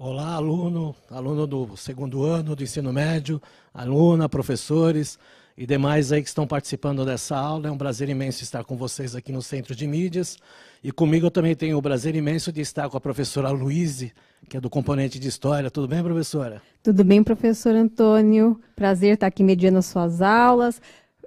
Olá, aluno, aluno do segundo ano do ensino médio, aluna, professores e demais aí que estão participando dessa aula. É um prazer imenso estar com vocês aqui no Centro de Mídias. E comigo eu também tenho o prazer imenso de estar com a professora Luíse, que é do componente de História. Tudo bem, professora? Tudo bem, professor Antônio. Prazer estar aqui mediando as suas aulas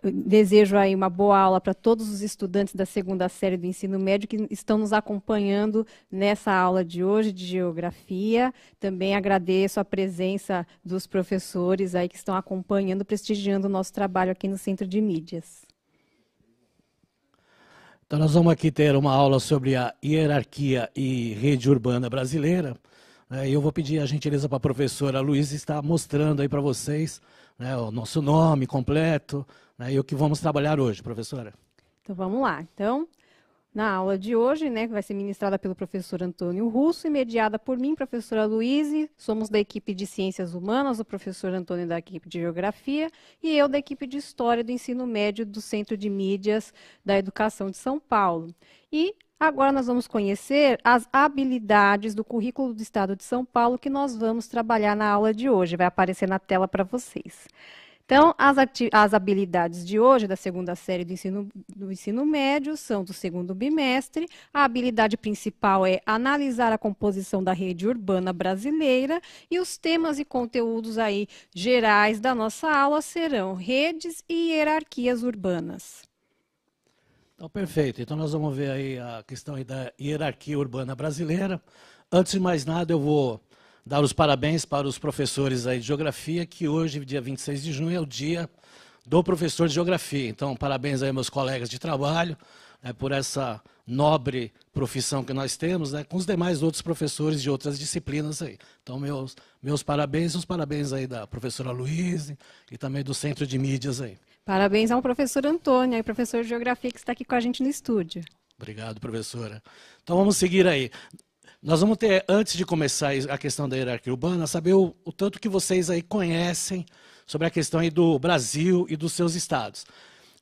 desejo aí uma boa aula para todos os estudantes da segunda série do ensino médio que estão nos acompanhando nessa aula de hoje de geografia. Também agradeço a presença dos professores aí que estão acompanhando, prestigiando o nosso trabalho aqui no Centro de Mídias. Então, nós vamos aqui ter uma aula sobre a hierarquia e rede urbana brasileira. É, eu vou pedir a gentileza para a professora Luiz estar mostrando aí para vocês né, o nosso nome completo né, e o que vamos trabalhar hoje, professora. Então vamos lá. Então, na aula de hoje, né, que vai ser ministrada pelo professor Antônio Russo e mediada por mim, professora Luísa, somos da equipe de Ciências Humanas, o professor Antônio da equipe de Geografia e eu da equipe de História do Ensino Médio do Centro de Mídias da Educação de São Paulo. E Agora nós vamos conhecer as habilidades do currículo do Estado de São Paulo que nós vamos trabalhar na aula de hoje. Vai aparecer na tela para vocês. Então, as, as, habilidades de hoje, da segunda série do ensino, do ensino médio, são do segundo bimestre. A habilidade principal é analisar a composição da rede urbana brasileira e os temas e conteúdos aí gerais da nossa aula serão redes e hierarquias urbanas. Então, perfeito. Então, nós vamos ver aí a questão da hierarquia urbana brasileira. Antes de mais nada, eu vou dar os parabéns para os professores aí de geografia, que hoje, dia 26 de junho, é o dia do professor de geografia. Então, parabéns aí meus colegas de trabalho né, por essa nobre profissão que nós temos, né, com os demais outros professores de outras disciplinas aí. Então, meus, meus parabéns, os parabéns aí da professora Luiz e também do Centro de Mídias aí. Parabéns ao professor Antônio, e professor de Geografia, que está aqui com a gente no estúdio. Obrigado, professora. Então vamos seguir aí. Nós vamos ter, antes de começar a questão da hierarquia urbana, saber o, o tanto que vocês aí conhecem sobre a questão aí do Brasil e dos seus estados.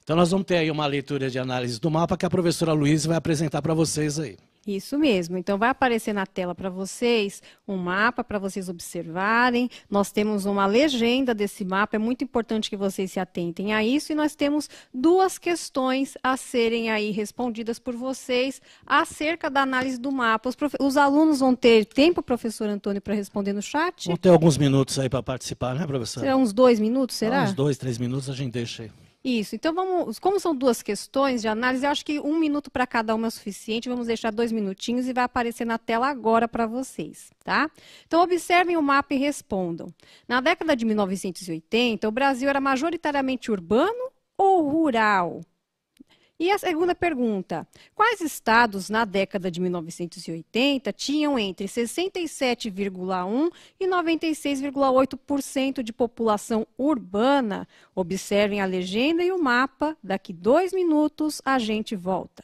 Então nós vamos ter aí uma leitura de análise do mapa que a professora Luiz vai apresentar para vocês aí. Isso mesmo. Então vai aparecer na tela para vocês um mapa para vocês observarem. Nós temos uma legenda desse mapa, é muito importante que vocês se atentem a isso e nós temos duas questões a serem aí respondidas por vocês acerca da análise do mapa. Os, prof... Os alunos vão ter tempo, professor Antônio, para responder no chat? Vão ter alguns minutos aí para participar, né, professor? Será uns dois minutos, será? Ah, uns dois, três minutos a gente deixa aí. Isso. Então, vamos. Como são duas questões de análise, eu acho que um minuto para cada uma é o suficiente. Vamos deixar dois minutinhos e vai aparecer na tela agora para vocês, tá? Então, observem o mapa e respondam. Na década de 1980, o Brasil era majoritariamente urbano ou rural? E a segunda pergunta: quais estados na década de 1980 tinham entre 67,1 e 96,8% de população urbana? Observem a legenda e o mapa. Daqui dois minutos a gente volta.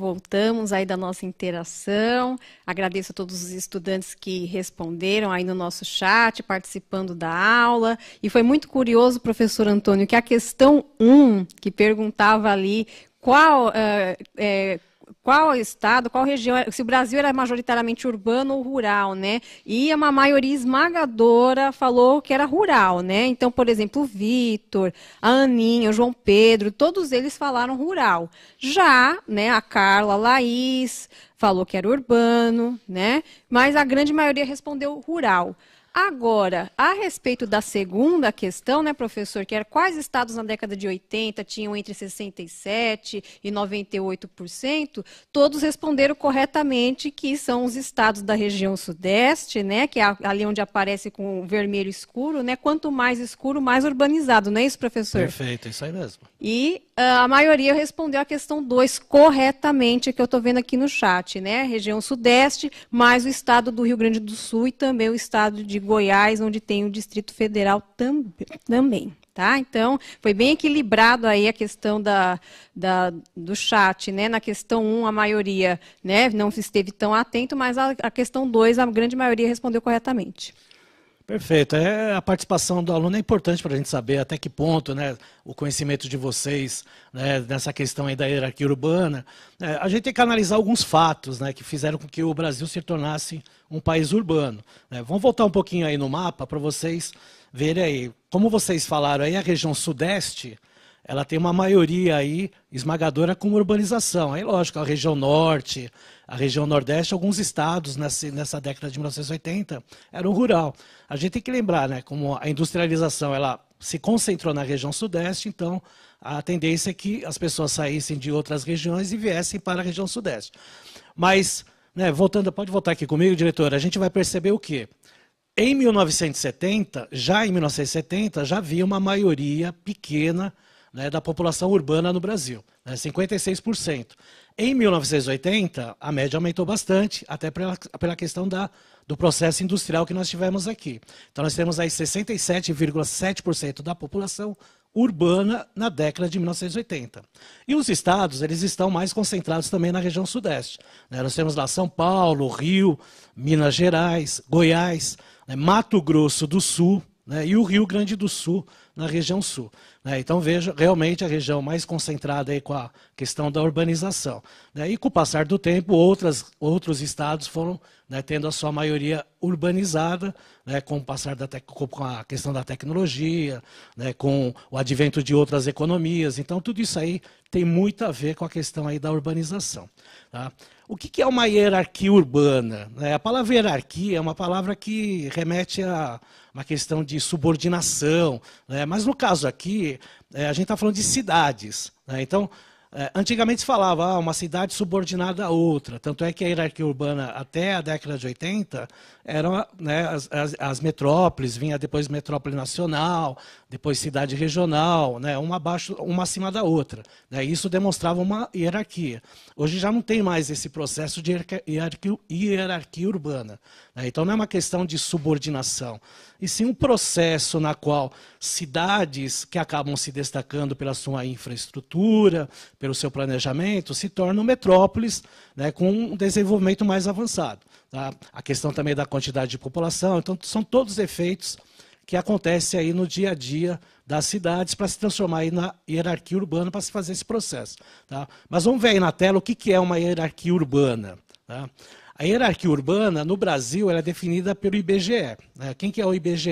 Voltamos aí da nossa interação. Agradeço a todos os estudantes que responderam aí no nosso chat, participando da aula. E foi muito curioso, professor Antônio, que a questão 1, que perguntava ali qual, é, qual estado, qual região, é, se o Brasil era majoritariamente urbano ou rural, né? E uma maioria esmagadora falou que era rural, né? Então, por exemplo, o Vitor, a Aninha, o João Pedro, todos eles falaram rural. Já, né, a Carla, a Laís falou que era urbano, né? Mas a grande maioria respondeu rural. Agora, a respeito da segunda questão, né, professor, que era quais estados na década de 80 tinham entre 67% e 98%, todos responderam corretamente que são os estados da região sudeste, né, que é ali onde aparece com vermelho escuro, né, quanto mais escuro, mais urbanizado, não é isso, professor? Perfeito, é isso aí mesmo. E ah, a maioria respondeu a questão 2 corretamente, que eu estou vendo aqui no chat, né? Região Sudeste, mais o estado do Rio Grande do Sul e também o estado de Goiás, onde tem o Distrito Federal tam também. Tá? Então, foi bem equilibrado aí a questão da, da, do chat, né? Na questão 1, um, a maioria né? não esteve tão atento, mas a, a questão 2, a grande maioria respondeu corretamente. Perfeito. É, a participação do aluno é importante para a gente saber até que ponto né, o conhecimento de vocês né, nessa questão aí da hierarquia urbana. É, a gente tem que analisar alguns fatos né, que fizeram com que o Brasil se tornasse um país urbano. Né. Vamos voltar um pouquinho aí no mapa para vocês verem aí. Como vocês falaram aí, a região sudeste ela tem uma maioria aí esmagadora com urbanização. Aí, lógico, a região norte, a região nordeste, alguns estados nessa, nessa década de 1980 eram rural. A gente tem que lembrar, né, como a industrialização ela se concentrou na região sudeste, então a tendência é que as pessoas saíssem de outras regiões e viessem para a região sudeste. Mas, né, voltando, pode voltar aqui comigo, diretor, a gente vai perceber o quê? Em 1970, já em 1970, já havia uma maioria pequena né, da população urbana no Brasil, né, 56%. Em 1980, a média aumentou bastante, até pela, pela questão da, do processo industrial que nós tivemos aqui. Então, nós temos aí 67,7% da população urbana na década de 1980. E os estados, eles estão mais concentrados também na região sudeste. Né? Nós temos lá São Paulo, Rio, Minas Gerais, Goiás, né? Mato Grosso do Sul né? e o Rio Grande do Sul, na região sul. Né? Então veja realmente a região mais concentrada aí com a questão da urbanização. Né? E com o passar do tempo, outras, outros estados foram né, tendo a sua maioria urbanizada, né, com o passar da com a questão da tecnologia, né, com o advento de outras economias. Então tudo isso aí tem muito a ver com a questão aí da urbanização. Tá? O que, que, é uma hierarquia urbana? Né? a palavra hierarquia é uma palavra que remete a uma questão de subordinação. Né? Mas no caso aqui, é, a gente está falando de cidades. Né? Então, é, antigamente se falava ah, uma cidade subordinada a outra. Tanto é que a hierarquia urbana, até a década de 80, eram né, as, as, as, metrópoles, vinha depois metrópole nacional, depois cidade regional, né? uma abaixo, uma acima da outra. Né? Isso demonstrava uma hierarquia. Hoje já não tem mais esse processo de hierarquia, hierarquia urbana. Né? Então não é uma questão de subordinação e sim um processo na qual cidades que acabam se destacando pela sua infraestrutura, pelo seu planejamento, se tornam metrópoles né, com um desenvolvimento mais avançado. Tá? A questão também da quantidade de população, então são todos efeitos que acontecem aí no dia a dia das cidades para se transformar aí na hierarquia urbana para se fazer esse processo. Tá? Mas vamos ver aí na tela o que, é uma hierarquia urbana. Tá? A hierarquia urbana no Brasil é definida pelo IBGE. Né? Quem que é o IBGE?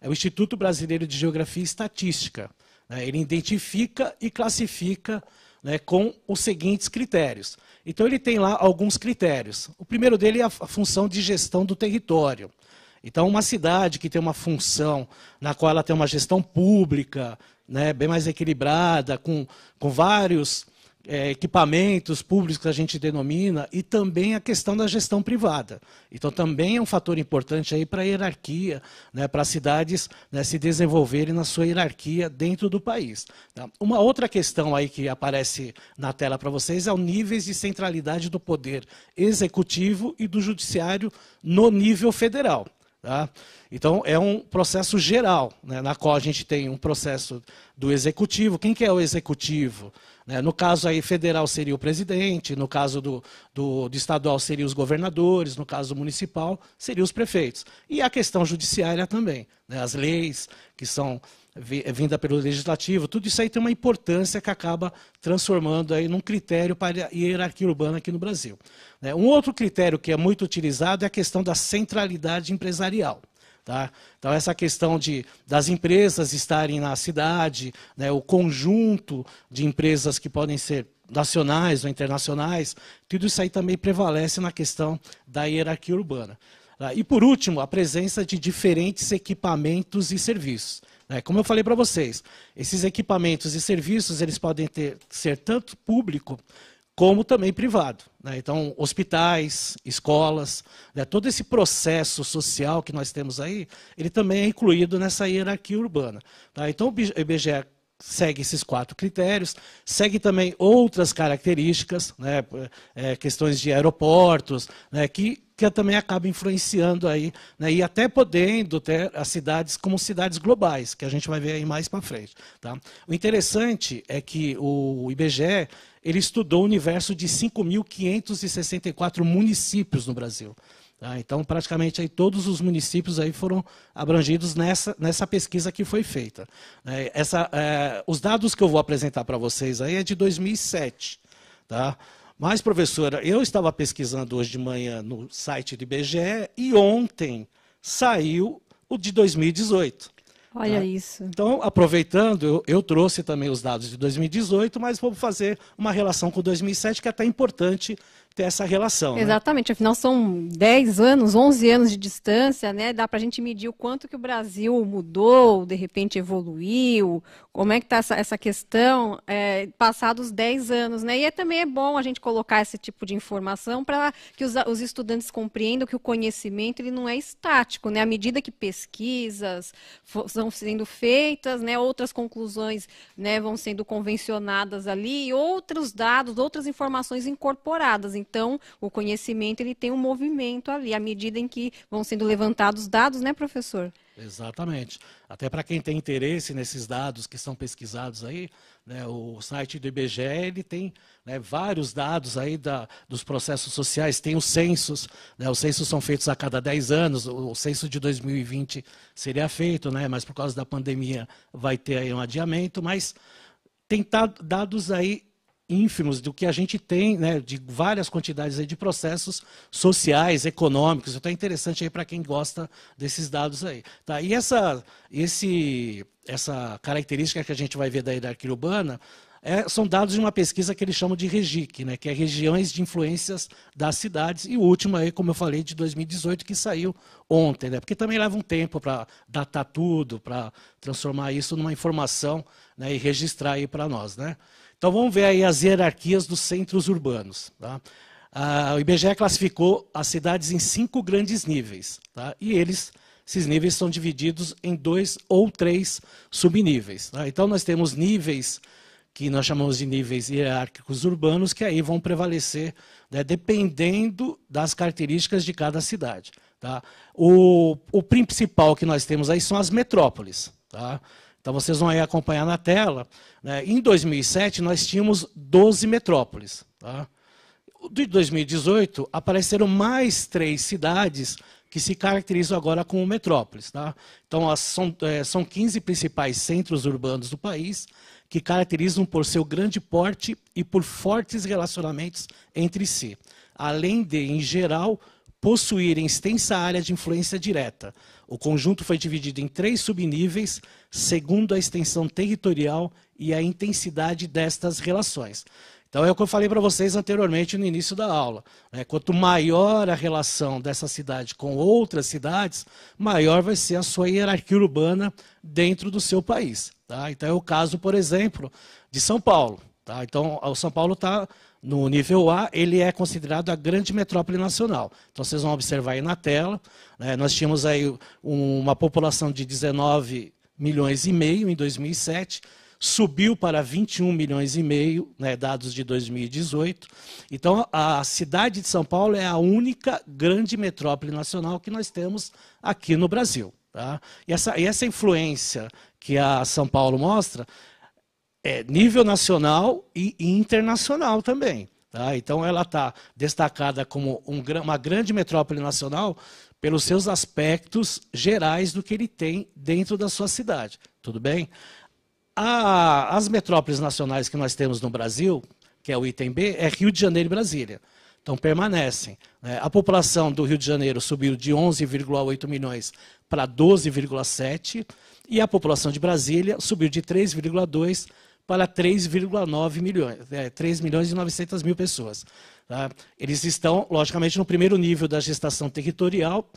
É o Instituto Brasileiro de Geografia e Estatística. Né? Ele identifica e classifica né, com os seguintes critérios. Então, ele tem lá alguns critérios. O primeiro dele é a função de gestão do território. Então, uma cidade que tem uma função na qual ela tem uma gestão pública, né, bem mais equilibrada, com, com vários é, equipamentos públicos que a gente denomina, e também a questão da gestão privada. Então, também é um fator importante aí para a hierarquia, né, para as cidades né, se desenvolverem na sua hierarquia dentro do país. Tá? Uma outra questão aí que aparece na tela para vocês é o níveis de centralidade do poder executivo e do judiciário no nível federal. Tá? Então, é um processo geral, né, na qual a gente tem um processo do executivo. Quem que é o executivo? Né? No caso aí federal seria o presidente, no caso do, do, do estadual seriam os governadores, no caso municipal seriam os prefeitos. E a questão judiciária também, né? as leis que são vinda pelo legislativo, tudo isso aí tem uma importância que acaba transformando aí num critério para a hierarquia urbana aqui no Brasil. Né? Um outro critério que é muito utilizado é a questão da centralidade empresarial. Tá? Então, essa questão de, das empresas estarem na cidade, né, o conjunto de empresas que podem ser nacionais ou internacionais, tudo isso aí também prevalece na questão da hierarquia urbana. Tá? E, por último, a presença de diferentes equipamentos e serviços. Né? Como eu falei para vocês, esses equipamentos e serviços eles podem ter, ser tanto público como também privado. Né? Então, hospitais, escolas, né? todo esse processo social que nós temos aí, ele também é incluído nessa hierarquia urbana. Tá? Então, o IBGE segue esses quatro critérios, segue também outras características, né, é, questões de aeroportos, né, que, que também acaba influenciando aí, né, e até podendo ter as cidades como cidades globais, que a gente vai ver aí mais para frente. Tá? O interessante é que o IBGE ele estudou o universo de 5.564 municípios no Brasil. Tá? Então, praticamente aí, todos os municípios aí foram abrangidos nessa, nessa pesquisa que foi feita. É, essa, é, os dados que eu vou apresentar para vocês aí é de 2007. Tá? Mas, professora, eu estava pesquisando hoje de manhã no site do IBGE e ontem saiu o de 2018. Olha tá? isso. Então, aproveitando, eu, eu, trouxe também os dados de 2018, mas vou fazer uma relação com 2007 que é até importante ter essa relação. Né? Exatamente, né? afinal são 10 anos, 11 anos de distância, né? Dá para a gente medir o quanto que o Brasil mudou, de repente evoluiu, como é que está essa, essa, questão é, passados 10 anos, né? E é, também é bom a gente colocar esse tipo de informação para que os, os, estudantes compreendam que o conhecimento ele não é estático, né? À medida que pesquisas são sendo feitas, né? Outras conclusões né, vão sendo convencionadas ali, outros dados, outras informações incorporadas. Então, então, o conhecimento ele tem um movimento ali, à medida em que vão sendo levantados dados, né, professor? Exatamente. Até para quem tem interesse nesses dados que são pesquisados aí, né, o site do IBGE ele tem né, vários dados aí da, dos processos sociais, tem os censos, né, os censos são feitos a cada 10 anos, o, o censo de 2020 seria feito, né, mas por causa da pandemia vai ter aí um adiamento, mas tem dados aí ínfimos do que a gente tem, né, de várias quantidades aí de processos sociais, econômicos. Então é interessante aí para quem gosta desses dados aí. Tá? E essa, esse, essa característica que a gente vai ver da hierarquia urbana é, são dados de uma pesquisa que eles chamam de REGIC, né, que é Regiões de Influências das Cidades, e o último aí, como eu falei, de 2018, que saiu ontem, né, porque também leva um tempo para datar tudo, para transformar isso numa informação né, e registrar aí para nós. Né. Então vamos ver aí as hierarquias dos centros urbanos. Tá? Ah, o IBGE classificou as cidades em cinco grandes níveis, tá? e eles, esses níveis são divididos em dois ou três subníveis. Tá? Então nós temos níveis que nós chamamos de níveis hierárquicos urbanos, que aí vão prevalecer né, dependendo das características de cada cidade. Tá? O, o, principal que nós temos aí são as metrópoles. Tá? Então vocês vão aí acompanhar na tela. Né? Em 2007 nós tínhamos 12 metrópoles. Tá? De 2018 apareceram mais três cidades que se caracterizam agora como metrópoles. Tá? Então são, é, são 15 principais centros urbanos do país que caracterizam por seu grande porte e por fortes relacionamentos entre si. Além de, em geral, possuírem extensa área de influência direta. O conjunto foi dividido em três subníveis, segundo a extensão territorial e a intensidade destas relações. Então é o que eu falei para vocês anteriormente no início da aula. Né? Quanto maior a relação dessa cidade com outras cidades, maior vai ser a sua hierarquia urbana dentro do seu país. Tá? Então é o caso, por exemplo, de São Paulo. Tá? Então o São Paulo está no nível A, ele é considerado a grande metrópole nacional. Então, vocês vão observar aí na tela, né, nós tínhamos aí uma população de 19 milhões e meio em 2007, subiu para 21 milhões e meio, né, dados de 2018. Então, a cidade de São Paulo é a única grande metrópole nacional que nós temos aqui no Brasil. Tá? E, essa, e essa influência que a São Paulo mostra é, nível nacional e internacional também. Tá? Então, ela está destacada como um, uma grande metrópole nacional pelos seus aspectos gerais do que ele tem dentro da sua cidade. Tudo bem? A, as metrópoles nacionais que nós temos no Brasil, que é o item B, é Rio de Janeiro e Brasília. Então, permanecem. Né? A população do Rio de Janeiro subiu de 11,8 milhões para 12,7 e a população de Brasília subiu de 3,2 para 3,9 milhões, é, 3 milhões e 900 mil pessoas. Tá? Eles estão, logicamente, no primeiro nível da gestação territorial,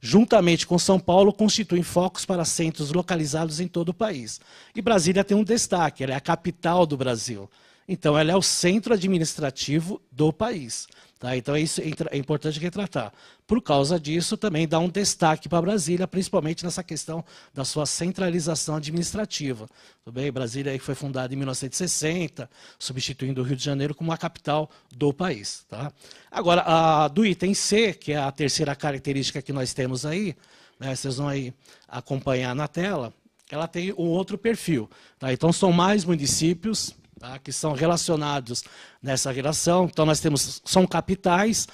juntamente com São Paulo, constituem focos para centros localizados em todo o país. E Brasília tem um destaque, ela é a capital do Brasil. Então, ela é o centro administrativo do país. Tá? Então, é isso é importante retratar. Por causa disso, também dá um destaque para Brasília, principalmente nessa questão da sua centralização administrativa. Tudo bem? Brasília foi fundada em 1960, substituindo o Rio de Janeiro como a capital do país. Tá? Agora, a, do item C, que é a terceira característica que nós temos aí, né, vocês vão aí acompanhar na tela, ela tem um outro perfil. Tá? Então, são mais municípios tá? que são relacionados nessa relação. Então, nós temos, são capitais.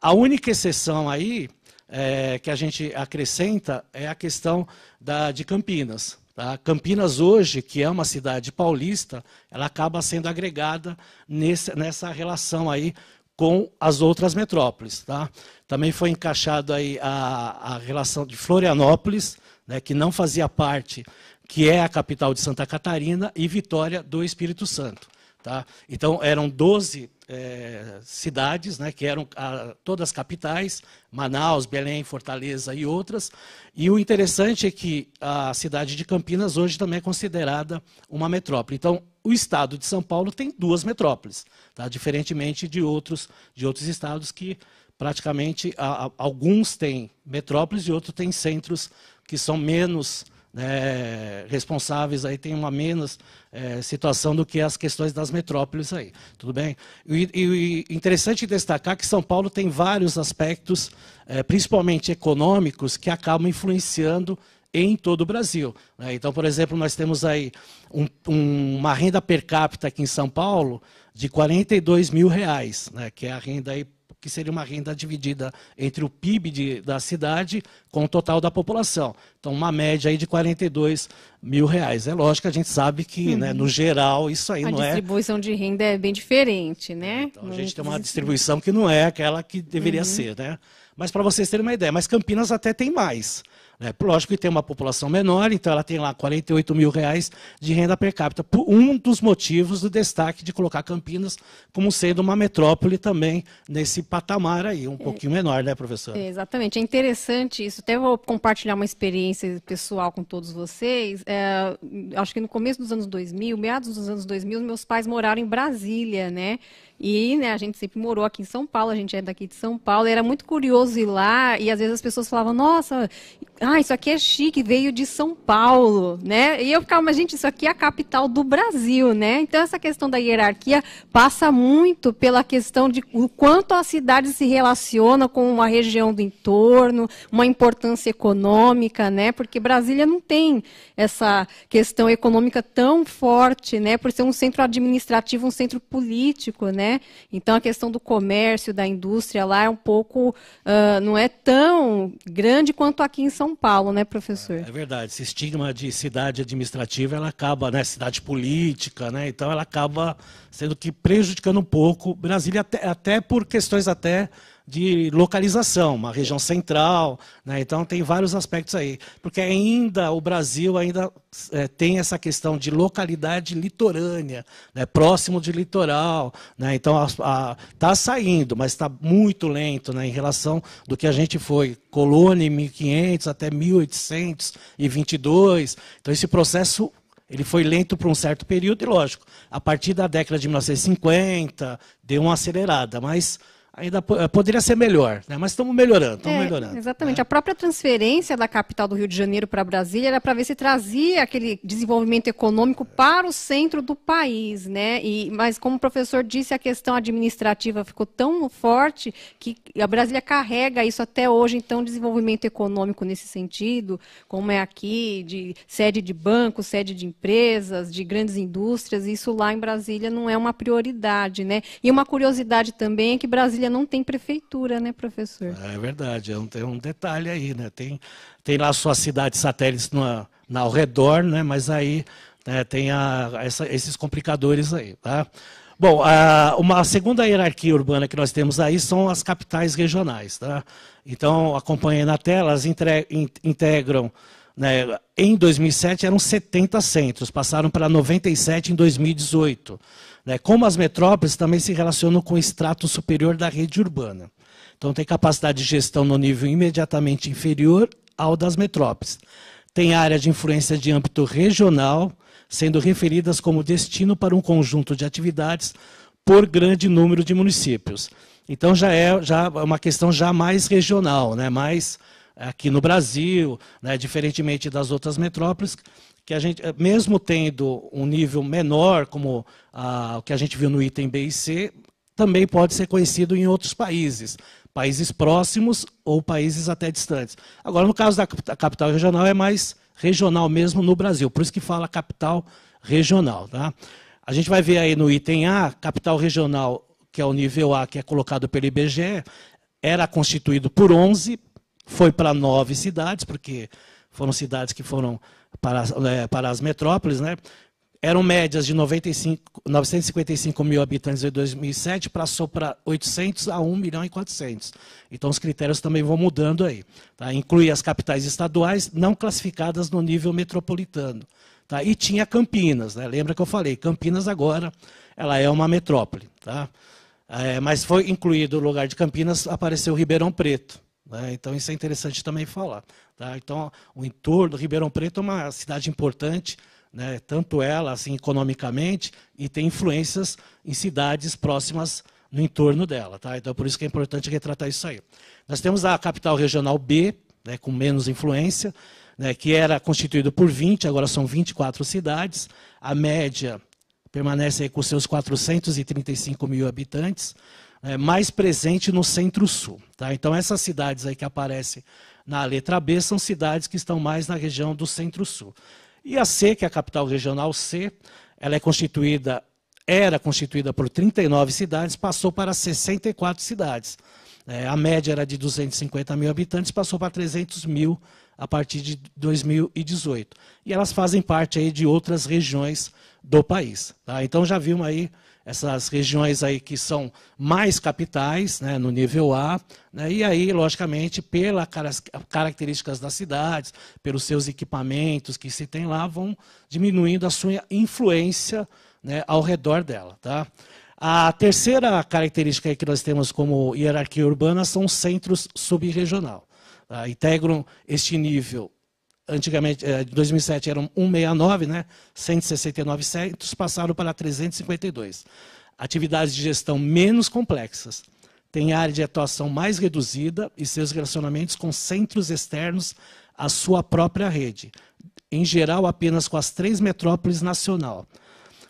A única exceção aí é, que a gente acrescenta é a questão da, de Campinas. Tá? Campinas hoje, que é uma cidade paulista, ela acaba sendo agregada nesse, nessa relação aí com as outras metrópoles. Tá? Também foi encaixado aí a, a relação de Florianópolis, né, que não fazia parte que é a capital de Santa Catarina, e Vitória do Espírito Santo. Tá? Então, eram 12 é, eh, cidades, né, que eram a, ah, todas capitais, Manaus, Belém, Fortaleza e outras. E o interessante é que a cidade de Campinas hoje também é considerada uma metrópole. Então, o estado de São Paulo tem duas metrópoles, tá? diferentemente de outros, de outros estados que praticamente a, a, alguns têm metrópoles e outros têm centros que são menos é, responsáveis aí têm uma menos é, situação do que as questões das metrópoles aí, tudo bem? E, e interessante destacar que São Paulo tem vários aspectos, é, principalmente econômicos, que acabam influenciando em todo o Brasil. Né? Então, por exemplo, nós temos aí um, um, uma renda per capita aqui em São Paulo de 42 mil reais, né? que é a renda aí que seria uma renda dividida entre o PIB de, da cidade com o total da população. Então, uma média aí de 42 mil reais. É lógico que a gente sabe que, uhum. né, no geral, isso aí a não é... A distribuição de renda é bem diferente, né? É, então, a gente tem uma distribuição que não é aquela que deveria uhum. ser, né? Mas para vocês terem uma ideia, mas Campinas até tem mais. É, lógico que tem uma população menor, então ela tem lá 48 mil reais de renda per capita. Um dos motivos do destaque de colocar Campinas como sendo uma metrópole também nesse patamar aí, um é, pouquinho menor, né, professora? É, exatamente. É interessante isso. Até vou compartilhar uma experiência pessoal com todos vocês. É, acho que no começo dos anos 2000, meados dos anos 2000, meus pais moraram em Brasília, né? E né, a gente sempre morou aqui em São Paulo, a gente é daqui de São Paulo, era muito curioso ir lá e às vezes as pessoas falavam, nossa, ah, ah, isso aqui é chique, veio de São Paulo, né? E eu ficava, mas gente, isso aqui é a capital do Brasil, né? Então essa questão da hierarquia passa muito pela questão de o quanto a cidade se relaciona com uma região do entorno, uma importância econômica, né? Porque Brasília não tem essa questão econômica tão forte, né? Por ser um centro administrativo, um centro político, né? Então a questão do comércio, da indústria lá é um pouco, uh, não é tão grande quanto aqui em São Paulo, né, professor? É, é verdade. Esse estigma de cidade administrativa, ela acaba, né, cidade política, né? Então ela acaba sendo que prejudicando um pouco Brasília até, até por questões até de localização, uma região central, né? então tem vários aspectos aí, porque ainda o Brasil ainda é, tem essa questão de localidade litorânea, né? próximo de litoral, né? então está saindo, mas está muito lento né? em relação do que a gente foi colônia em 1500 até 1822, então esse processo ele foi lento por um certo período e lógico, a partir da década de 1950 deu uma acelerada, mas ainda eh, poderia ser melhor, né? mas estamos melhorando, estamos é, melhorando. Exatamente. Né? A própria transferência da capital do Rio de Janeiro para Brasília era para ver se trazia aquele desenvolvimento econômico para o centro do país, né? E, mas como o professor disse, a questão administrativa ficou tão forte que a Brasília carrega isso até hoje, então desenvolvimento econômico nesse sentido, como é aqui, de sede de banco, sede de empresas, de grandes indústrias, isso lá em Brasília não é uma prioridade, né? E uma curiosidade também é que Brasília Brasília não tem prefeitura, né, professor? É verdade, é um, tem um detalhe aí, né? Tem, tem lá suas cidades satélites no, no, ao redor, né? Mas aí né, tem a, essa, esses complicadores aí, tá? Bom, a, uma segunda hierarquia urbana que nós temos aí são as capitais regionais, tá? Então, acompanhei na tela, elas entre, in, integram né, em 2007 eram 70 centros, passaram para 97 em 2018. Né? Como as metrópoles também se relacionam com o extrato superior da rede urbana. Então, tem capacidade de gestão no nível imediatamente inferior ao das metrópoles. Tem área de influência de âmbito regional, sendo referidas como destino para um conjunto de atividades por grande número de municípios. Então já é já é uma questão já mais regional, né? mais aqui no Brasil, né? diferentemente das outras metrópoles, que a gente, mesmo tendo um nível menor, como ah, o que a gente viu no item B e C, também pode ser conhecido em outros países, países próximos ou países até distantes. Agora, no caso da capital regional, é mais regional mesmo no Brasil, por isso que fala capital regional. Tá? A gente vai ver aí no item A, capital regional, que é o nível A, que é colocado pelo IBGE, era constituído por 11, foi para nove cidades, porque foram cidades que foram para, é, para as metrópoles, né? eram médias de 95, 955 mil habitantes em 2007 passou para 800 a 1 milhão e 400. Então os critérios também vão mudando aí. Tá? Inclui as capitais estaduais não classificadas no nível metropolitano. Tá? E tinha Campinas, né? lembra que eu falei, Campinas agora ela é uma metrópole. Tá? É, mas foi incluído o lugar de Campinas, apareceu Ribeirão Preto. Né? Então, isso é interessante também falar. Tá? Então, o entorno, Ribeirão Preto é uma cidade importante, né? tanto ela assim, economicamente, e tem influências em cidades próximas no entorno dela. Tá? Então, é por isso que é importante retratar isso aí. Nós temos a capital regional B, né, com menos influência, né, que era constituído por 20, agora são 24 cidades. A média permanece com seus 435 mil habitantes é, mais presente no centro-sul. Tá? Então, essas cidades aí que aparecem na letra B são cidades que estão mais na região do centro-sul. E a C, que é a capital regional C, ela é constituída, era constituída por 39 cidades, passou para 64 cidades. É, a média era de 250 mil habitantes, passou para 300 mil a partir de 2018. E elas fazem parte aí de outras regiões do país. Tá? Então já vimos aí essas regiões aí que são mais capitais, né, no nível A, né, e aí, logicamente, pelas características das cidades, pelos seus equipamentos que se tem lá, vão diminuindo a sua influência né, ao redor dela. Tá? A terceira característica que nós temos como hierarquia urbana são os centros subregional. Tá? Integram este nível antigamente, em 2007 eram 169, né? 169 centros, passaram para 352. Atividades de gestão menos complexas. Tem área de atuação mais reduzida e seus relacionamentos com centros externos à sua própria rede. Em geral, apenas com as três metrópoles nacional.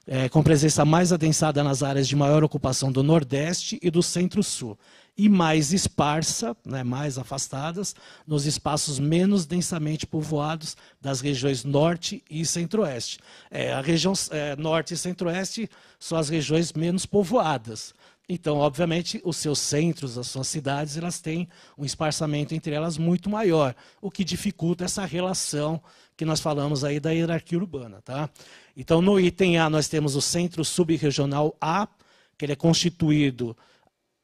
É, com presença mais adensada nas áreas de maior ocupação do Nordeste e do Centro-Sul e mais esparsa, né, mais afastadas, nos espaços menos densamente povoados das regiões norte e centro-oeste. É, a região é, norte e centro-oeste são as regiões menos povoadas. Então, obviamente, os seus centros, as suas cidades, elas têm um esparçamento entre elas muito maior, o que dificulta essa relação que nós falamos aí da hierarquia urbana. Tá? Então, no item A, nós temos o centro subregional A, que ele é constituído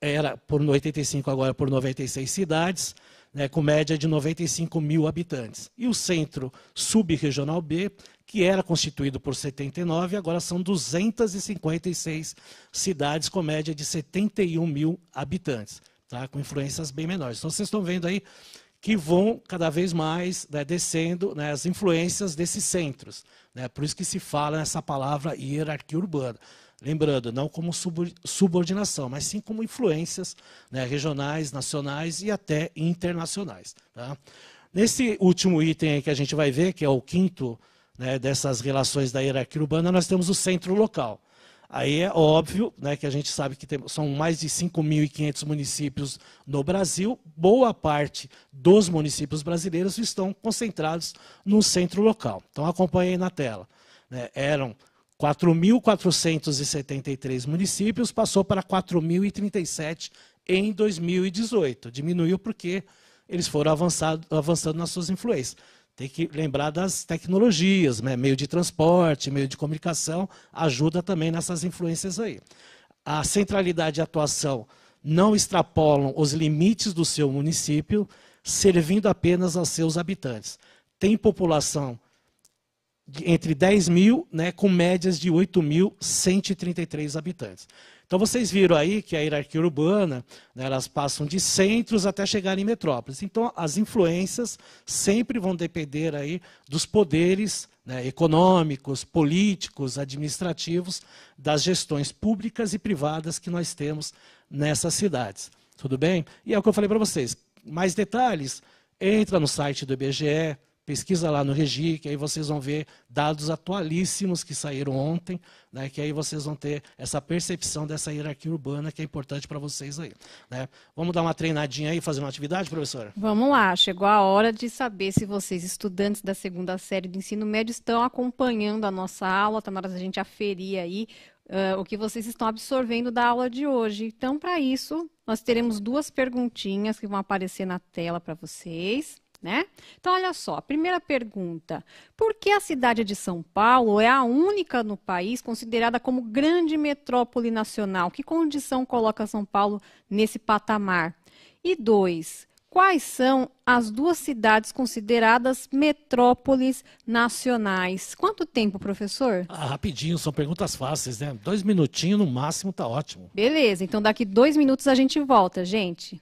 era por 85 agora por 96 cidades, né, com média de 95 mil habitantes. E o centro subregional B, que era constituído por 79, agora são 256 cidades com média de 71 mil habitantes, tá, com influências bem menores. Então vocês estão vendo aí que vão cada vez mais né, descendo né, as influências desses centros. Né, por isso que se fala nessa palavra hierarquia urbana. Lembrando, não como subordinação, mas sim como influências né, regionais, nacionais e até internacionais. Tá? Nesse último item que a gente vai ver, que é o quinto né, dessas relações da hierarquia urbana, nós temos o centro local. Aí é óbvio né, que a gente sabe que tem, são mais de 5.500 municípios no Brasil. Boa parte dos municípios brasileiros estão concentrados no centro local. Então, acompanhei na tela. Né, eram 4.473 municípios passou para 4.037 em 2018. Diminuiu porque eles foram avançado, avançando nas suas influências. Tem que lembrar das tecnologias, né? meio de transporte, meio de comunicação, ajuda também nessas influências aí. A centralidade e atuação não extrapolam os limites do seu município, servindo apenas aos seus habitantes. Tem população entre 10 mil, né, com médias de 8.133 habitantes. Então vocês viram aí que a hierarquia urbana, né, elas passam de centros até chegar em metrópoles. Então as influências sempre vão depender aí dos poderes né, econômicos, políticos, administrativos, das gestões públicas e privadas que nós temos nessas cidades. Tudo bem? E é o que eu falei para vocês. Mais detalhes, entra no site do IBGE, Pesquisa lá no Regi, que aí vocês vão ver dados atualíssimos que saíram ontem, né, que aí vocês vão ter essa percepção dessa hierarquia urbana que é importante para vocês aí. Né? Vamos dar uma treinadinha aí, fazer uma atividade, professora? Vamos lá, chegou a hora de saber se vocês, estudantes da segunda série do ensino médio, estão acompanhando a nossa aula, está na hora da gente aferir aí Uh, o que vocês estão absorvendo da aula de hoje. Então, para isso, nós teremos duas perguntinhas que vão aparecer na tela para vocês. Né? Então, olha só, primeira pergunta: por que a cidade de São Paulo é a única no país considerada como grande metrópole nacional? Que condição coloca São Paulo nesse patamar? E dois, quais são as duas cidades consideradas metrópoles nacionais? Quanto tempo, professor? Ah, rapidinho, são perguntas fáceis, né? Dois minutinhos no máximo tá ótimo. Beleza, então daqui dois minutos a gente volta, gente.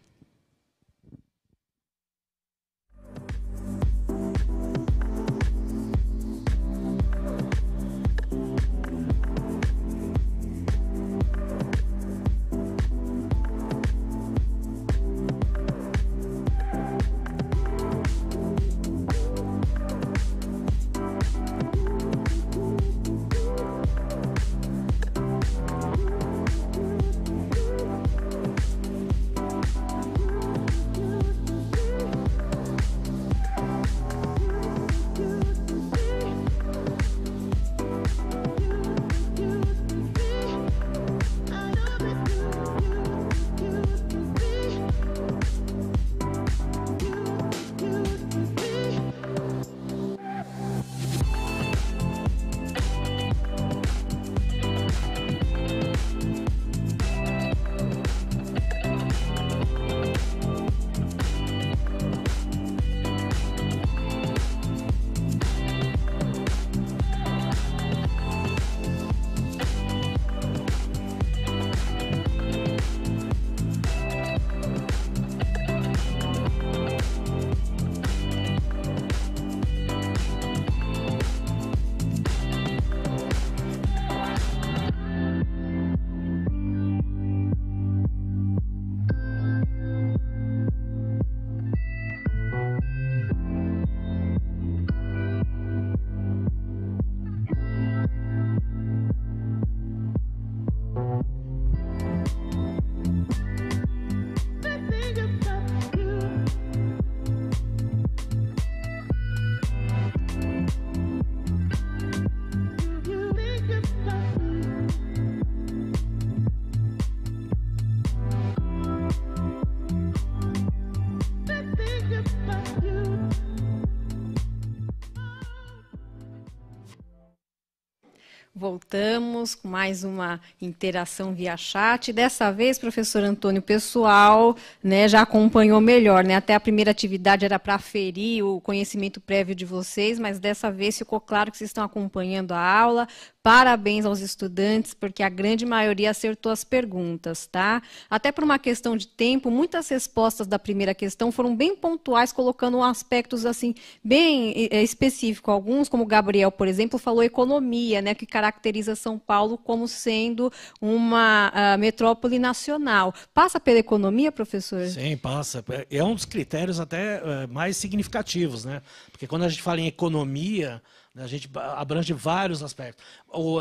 voltamos com mais uma interação via chat. Dessa vez, professor Antônio, o pessoal né, já acompanhou melhor, né? Até a primeira atividade era para ferir o conhecimento prévio de vocês, mas dessa vez ficou claro que vocês estão acompanhando a aula. Parabéns aos estudantes, porque a grande maioria acertou as perguntas, tá? Até por uma questão de tempo, muitas respostas da primeira questão foram bem pontuais, colocando aspectos assim bem eh, específicos. Alguns, como o Gabriel, por exemplo, falou economia, né? Que caracteriza caracteriza São Paulo como sendo uma uh, metrópole nacional. Passa pela economia, professor? Sim, passa. É um dos critérios até uh, mais significativos, né? Porque quando a gente fala em economia, né, a gente abrange vários aspectos.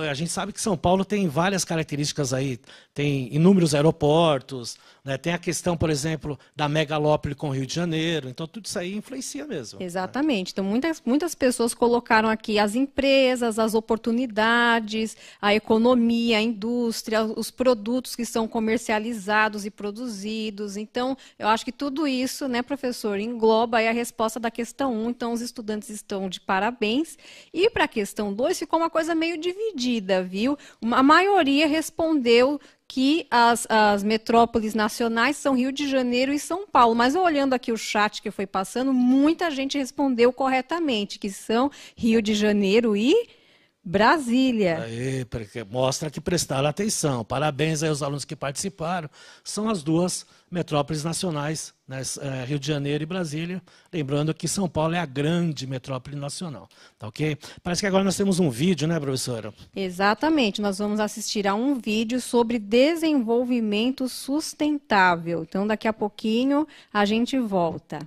A gente sabe que São Paulo tem várias características aí, tem inúmeros aeroportos, né? Tem a questão, por exemplo, da megalópole com o Rio de Janeiro. Então, tudo isso aí influencia mesmo. Né? Exatamente. Então, muitas, muitas pessoas colocaram aqui as empresas, as oportunidades, a economia, a indústria, os produtos que são comercializados e produzidos. Então, eu acho que tudo isso, né, professor, engloba a resposta da questão 1. Então, os estudantes estão de parabéns. E para a questão 2, ficou uma coisa meio dividida, viu? A maioria respondeu que as, as metrópoles nacionais são Rio de Janeiro e São Paulo. Mas olhando aqui o chat que foi passando, muita gente respondeu corretamente que são Rio de Janeiro e Brasília. Aí, mostra que prestaram atenção. Parabéns aí aos alunos que participaram. São as duas metrópoles nacionais, né, eh, Rio de Janeiro e Brasília. Lembrando que São Paulo é a grande metrópole nacional, tá ok? Parece que agora nós temos um vídeo, né, professora? Exatamente, nós vamos assistir a um vídeo sobre desenvolvimento sustentável. Então, daqui a pouquinho a gente volta.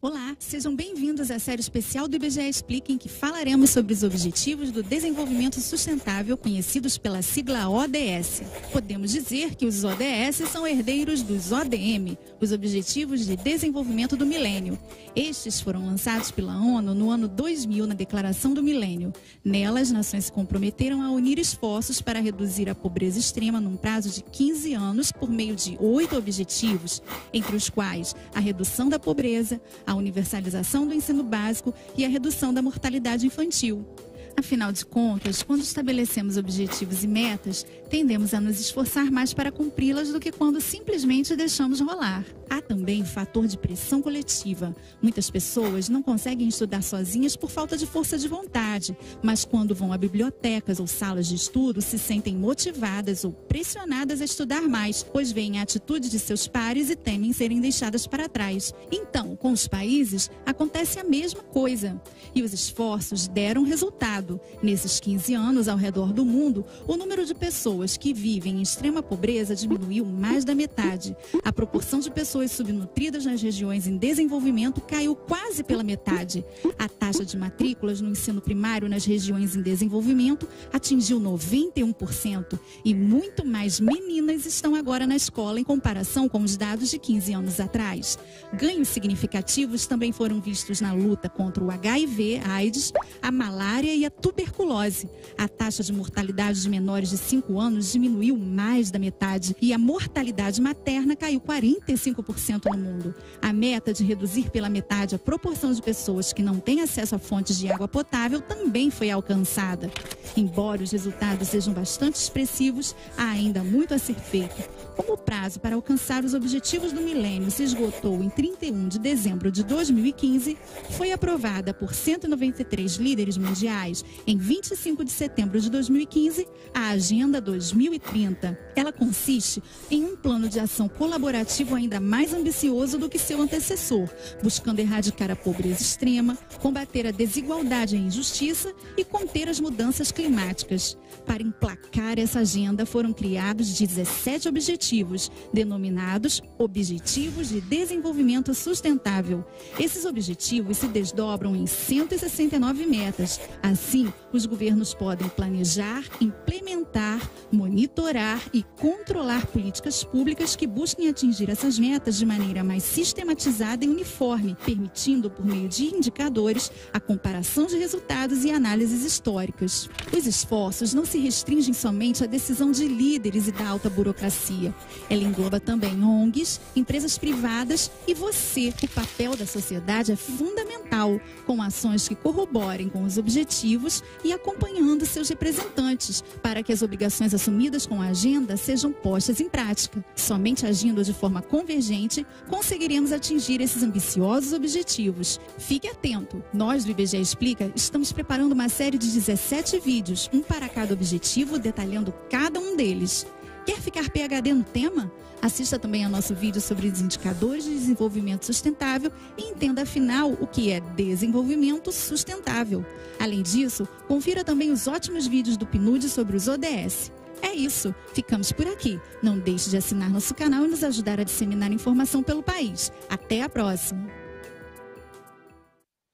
Olá! Sejam bem-vindos à série especial do IBGE Explica, em que falaremos sobre os Objetivos do Desenvolvimento Sustentável, conhecidos pela sigla ODS. Podemos dizer que os ODS são herdeiros dos ODM, os Objetivos de Desenvolvimento do Milênio. Estes foram lançados pela ONU no ano 2000 na Declaração do Milênio. Nela, as nações se comprometeram a unir esforços para reduzir a pobreza extrema num prazo de 15 anos por meio de oito objetivos, entre os quais a redução da pobreza, a universalização universalização do ensino básico e a redução da mortalidade infantil. Afinal de contas, quando estabelecemos objetivos e metas, tendemos a nos esforçar mais para cumpri-las do que quando simplesmente deixamos rolar. Há também o fator de pressão coletiva. Muitas pessoas não conseguem estudar sozinhas por falta de força de vontade, mas quando vão a bibliotecas ou salas de estudo, se sentem motivadas ou pressionadas a estudar mais, pois veem a atitude de seus pares e temem serem deixadas para trás. Então, com os países, acontece a mesma coisa. E os esforços deram resultado nesses 15 anos, ao redor do mundo, o número de pessoas que vivem em extrema pobreza diminuiu mais da metade. A proporção de pessoas subnutridas nas regiões em desenvolvimento caiu quase pela metade. A taxa de matrículas no ensino primário nas regiões em desenvolvimento atingiu 91% e muito mais meninas estão agora na escola em comparação com os dados de 15 anos atrás. Ganhos significativos também foram vistos na luta contra o HIV, AIDS, a malária e a a tuberculose. A taxa de mortalidade de menores de 5 anos diminuiu mais da metade e a mortalidade materna caiu 45% no mundo. A meta de reduzir pela metade a proporção de pessoas que não têm acesso a fontes de água potável também foi alcançada. Embora os resultados sejam bastante expressivos, há ainda muito a ser feito. Como o prazo para alcançar os objetivos do milênio se esgotou em 31 de dezembro de 2015, foi aprovada por 193 líderes mundiais Unidos em 25 de setembro de 2015, a Agenda 2030. Ela consiste em um plano de ação colaborativo ainda mais ambicioso do que seu antecessor, buscando erradicar a pobreza extrema, combater a desigualdade e a injustiça e conter as mudanças climáticas. Para emplacar essa agenda, foram criados 17 objetivos, denominados Objetivos de Desenvolvimento Sustentável. Esses objetivos se desdobram em 169 metas, assim Assim, os governos podem planejar, implementar, monitorar e controlar políticas públicas que busquem atingir essas metas de maneira mais sistematizada e uniforme, permitindo, por meio de indicadores, a comparação de resultados e análises históricas. Os esforços não se restringem somente à decisão de líderes e da alta burocracia. Ela engloba também ONGs, empresas privadas e você. O papel da sociedade é fundamental, com ações que corroborem com os objetivos executivos e acompanhando seus representantes para que as obrigações assumidas com a agenda sejam postas em prática. Somente agindo de forma convergente conseguiremos atingir esses ambiciosos objetivos. Fique atento! Nós do IBGE Explica estamos preparando uma série de 17 vídeos, um para cada objetivo, detalhando cada um deles. Quer ficar PHD no tema? Assista também ao nosso vídeo sobre os indicadores de desenvolvimento sustentável e entenda afinal o que é desenvolvimento sustentável. Além disso, confira também os ótimos vídeos do PNUD sobre os ODS. É isso, ficamos por aqui. Não deixe de assinar nosso canal e nos ajudar a disseminar informação pelo país. Até a próxima!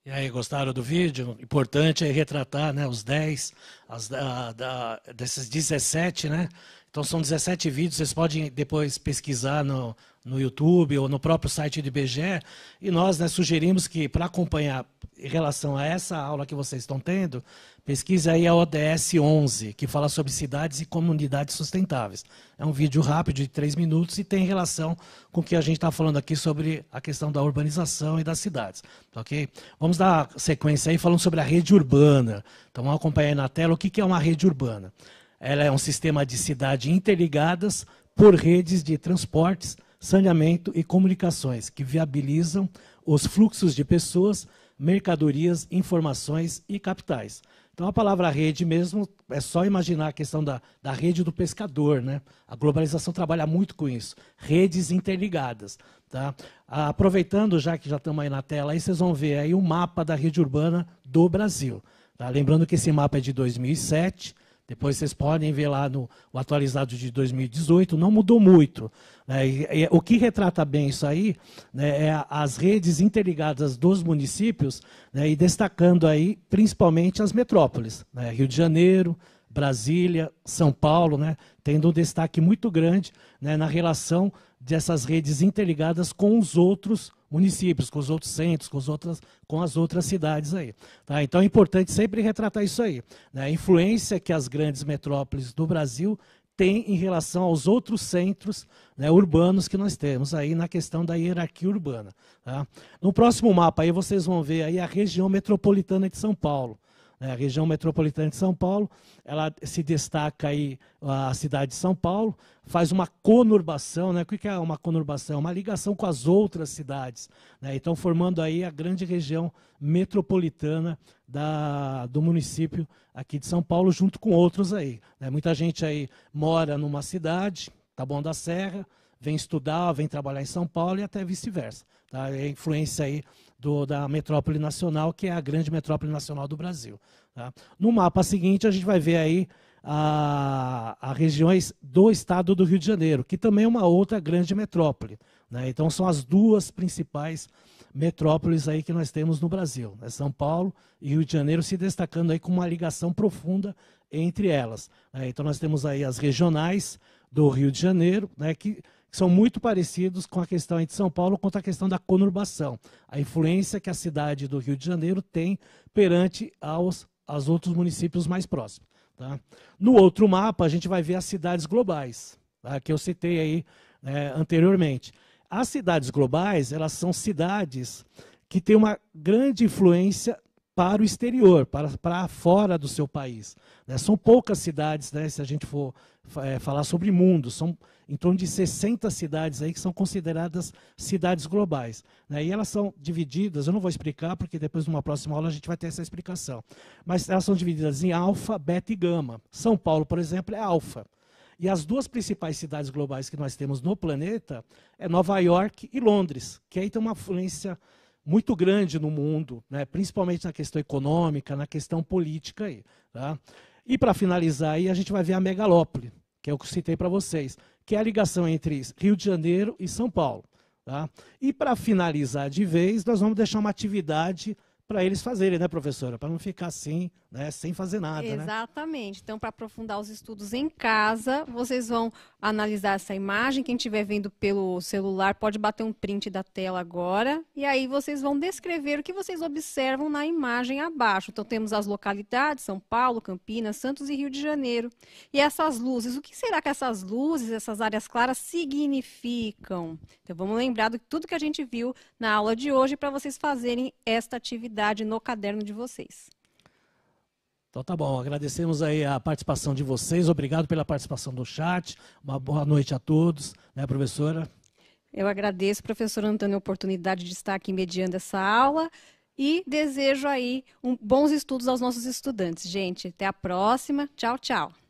E aí, gostaram do vídeo? Importante é retratar né, os 10, as, da, da, desses 17, né? Então são 17 vídeos, vocês podem depois pesquisar no, no YouTube ou no próprio site do IBGE, e nós né, sugerimos que, para acompanhar em relação a essa aula que vocês estão tendo, pesquise aí a ODS 11, que fala sobre cidades e comunidades sustentáveis. É um vídeo rápido de três minutos e tem relação com o que a gente está falando aqui sobre a questão da urbanização e das cidades. Tá ok? Vamos dar sequência aí falando sobre a rede urbana. Então vamos acompanhar aí na tela o que é uma rede urbana. Ela é um sistema de cidades interligadas por redes de transportes, saneamento e comunicações, que viabilizam os fluxos de pessoas, mercadorias, informações e capitais. Então, a palavra rede mesmo, é só imaginar a questão da, da rede do pescador. Né? A globalização trabalha muito com isso, redes interligadas. Tá? Ah, aproveitando, já que já estamos aí na tela, aí vocês vão ver aí o mapa da rede urbana do Brasil. Tá? Lembrando que esse mapa é de 2007, depois vocês podem ver lá no atualizado de 2018, não mudou muito. Né? E, e, o que retrata bem isso aí né, é as redes interligadas dos municípios né, e destacando aí principalmente as metrópoles, né? Rio de Janeiro, Brasília, São Paulo, né? tendo um destaque muito grande né, na relação dessas redes interligadas com os outros municípios, com os outros centros, com, outras, com as outras cidades aí. Tá? Então é importante sempre retratar isso aí. Né? A influência que as grandes metrópoles do Brasil têm em relação aos outros centros né, urbanos que nós temos aí na questão da hierarquia urbana. Tá? No próximo mapa aí vocês vão ver aí a região metropolitana de São Paulo. Né, a região metropolitana de São Paulo, ela se destaca aí a cidade de São Paulo, faz uma conurbação, né? O que é uma conurbação? É uma ligação com as outras cidades, né? Então formando aí a grande região metropolitana da, do município aqui de São Paulo, junto com outros aí. Né? Muita gente aí mora numa cidade, bom da Serra, vem estudar, vem trabalhar em São Paulo e até vice-versa. Tá? É influência aí do, da metrópole nacional, que é a grande metrópole nacional do Brasil. Tá? No mapa seguinte, a gente vai ver aí a, regiões do estado do Rio de Janeiro, que também é uma outra grande metrópole. Né? Então, são as duas principais metrópoles aí que nós temos no Brasil, né? São Paulo e Rio de Janeiro se destacando aí com uma ligação profunda entre elas. Né? Então, nós temos aí as regionais do Rio de Janeiro, né? que são muito parecidos com a questão de São Paulo quanto à questão da conurbação, a influência que a cidade do Rio de Janeiro tem perante aos, aos outros municípios mais próximos. Tá? No outro mapa, a gente vai ver as cidades globais, tá? que eu citei aí né, anteriormente. As cidades globais, elas são cidades que têm uma grande influência para o exterior, para, para fora do seu país. Né? São poucas cidades, né, se a gente for é, falar sobre mundo, são em torno de 60 cidades aí que são consideradas cidades globais. Né? E elas são divididas, eu não vou explicar, porque depois numa próxima aula a gente vai ter essa explicação. Mas elas são divididas em alfa, beta e gama. São Paulo, por exemplo, é alfa. E as duas principais cidades globais que nós temos no planeta é Nova York e Londres, que aí tem uma influência muito grande no mundo, né? principalmente na questão econômica, na questão política. Aí, tá? E para finalizar, aí, a gente vai ver a megalópole, que é o que eu citei para vocês, que é a ligação entre Rio de Janeiro e São Paulo. Tá? E para finalizar de vez, nós vamos deixar uma atividade para eles fazerem, né, professora? Para não ficar assim, né, sem fazer nada, né? Exatamente. Né? Então, para aprofundar os estudos em casa, vocês vão analisar essa imagem. Quem estiver vendo pelo celular pode bater um print da tela agora. E aí vocês vão descrever o que vocês observam na imagem abaixo. Então, temos as localidades, São Paulo, Campinas, Santos e Rio de Janeiro. E essas luzes, o que será que essas luzes, essas áreas claras significam? Então, vamos lembrar de tudo que a gente viu na aula de hoje para vocês fazerem esta atividade atividade no caderno de vocês. Então tá bom, agradecemos aí a participação de vocês, obrigado pela participação do chat, uma boa noite a todos, né professora? Eu agradeço, professor Antônio, a oportunidade de estar aqui mediando essa aula e desejo aí um, bons estudos aos nossos estudantes. Gente, até a próxima, tchau, tchau.